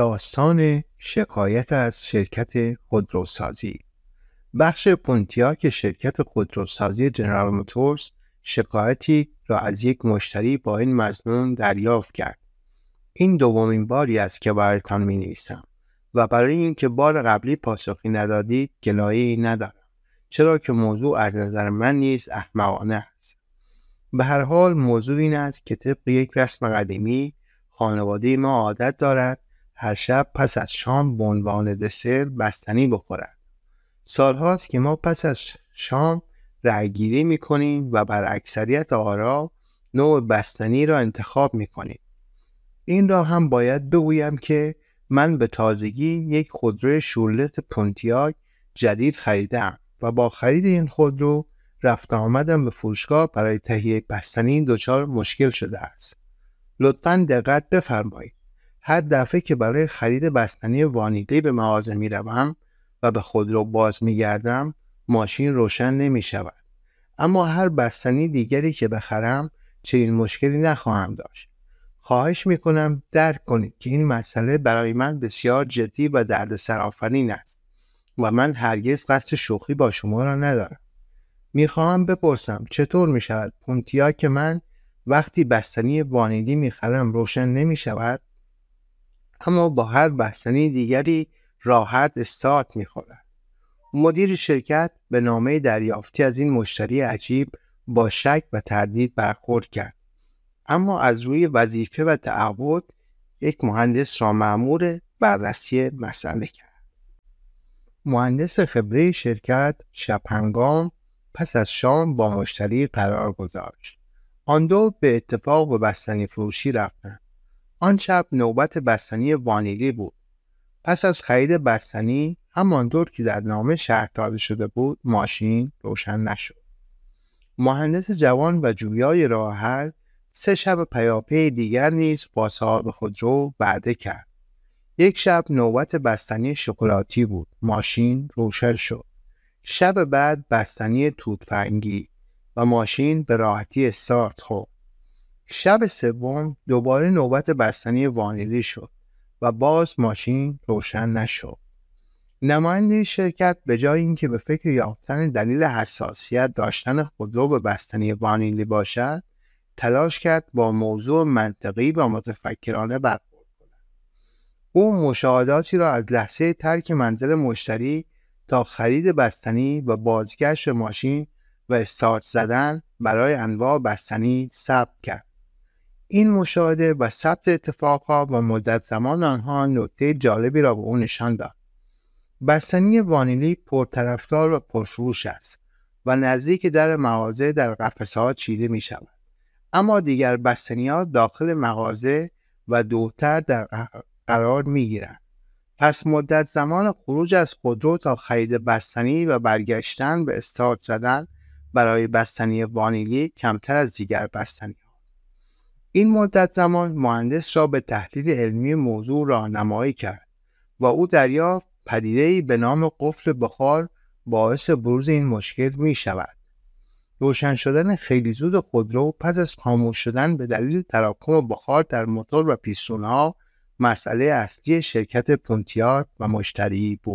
داستان شکایت از شرکت خودروسازی بخش پونتیاک شرکت خودروسازی جنرال موتورز شکایتی را از یک مشتری با این مضمون دریافت کرد این دومین باری است که برایتان می نویسم و برای اینکه بار قبلی پاسخی ندادید گلایه ای ندارم چرا که موضوع از نظر من نیز احمقانه است به هر حال موضوع این است که طبق یک رسم قدیمی خانواده ما عادت دارد هر شب پس از شام به عنوان دسر بستنی بخورد سالهاست که ما پس از شام رأیگیری میکنیم و بر اکثریت آرا نوع بستنی را انتخاب میکنیم این را هم باید بگویم که من به تازگی یک خودروی شورلت پونتیاک جدید خریدم و با خرید این خودرو رفت آمدم به فروشگاه برای تهیه بستنی دچار مشکل شده است لطفا دقت بفرمایید هر دفعه که برای خرید بستنی وانیلی به مغازه می روم و به خود رو باز می گردم ماشین روشن نمی شود. اما هر بستنی دیگری که بخرم چنین مشکلی نخواهم داشت. خواهش می کنم درک کنید که این مسئله برای من بسیار جدی و درد آفرین است و من هرگز قصد شوخی با شما را ندارم. خواهم بپرسم چطور می شود پونتیا که من وقتی بستنی وانیلی میخرم روشن نمی شود اما با هر بستنی دیگری راحت استارت میخورد مدیر شرکت به نامه دریافتی از این مشتری عجیب با شک و تردید برخورد کرد اما از روی وظیفه و تعهد یک مهندس را معمور بررسی مسئله کرد مهندس فبری شرکت شپنگام پس از شام با مشتری قرار گذاشت آن دو به اتفاق به بستنی فروشی رفتند آن شب نوبت بستنی وانیلی بود پس از خرید بستنی همانطور که در نامه شهر داده شده بود ماشین روشن نشد مهندس جوان و جویای راحت سه شب پیاپی دیگر نیز با صاحب رو وعده کرد یک شب نوبت بستنی شکلاتی بود ماشین روشن شد شب بعد بستنی توتفنگی و ماشین به راحتی استارت خورد شب سوم دوباره نوبت بستنی وانیلی شد و باز ماشین روشن نشد نماینده شرکت به جای اینکه به فکر یافتن دلیل حساسیت داشتن خودرو به بستنی وانیلی باشد تلاش کرد با موضوع منطقی و متفکرانه برخورد کند او مشاهداتی را از لحظه ترک منزل مشتری تا خرید بستنی و بازگشت ماشین و استارت زدن برای انواع بستنی ثبت کرد این مشاهده و ثبت اتفاقها و مدت زمان آنها نکته جالبی را به او نشان داد بستنی وانیلی پرطرفدار و پرفروش است و نزدیک در مغازه در قفسه ها چیده می شود اما دیگر بستنی ها داخل مغازه و دورتر در قرار می گیرند پس مدت زمان خروج از خودرو تا خرید بستنی و برگشتن به استارت زدن برای بستنی وانیلی کمتر از دیگر بستنی این مدت زمان مهندس را به تحلیل علمی موضوع راهنمایی کرد و او دریافت ای به نام قفل بخار باعث بروز این مشکل می شود. روشن شدن خیلی زود خودرو پس از خاموش شدن به دلیل تراکم بخار در موتور و ها مسئله اصلی شرکت پونتیاک و مشتری بود.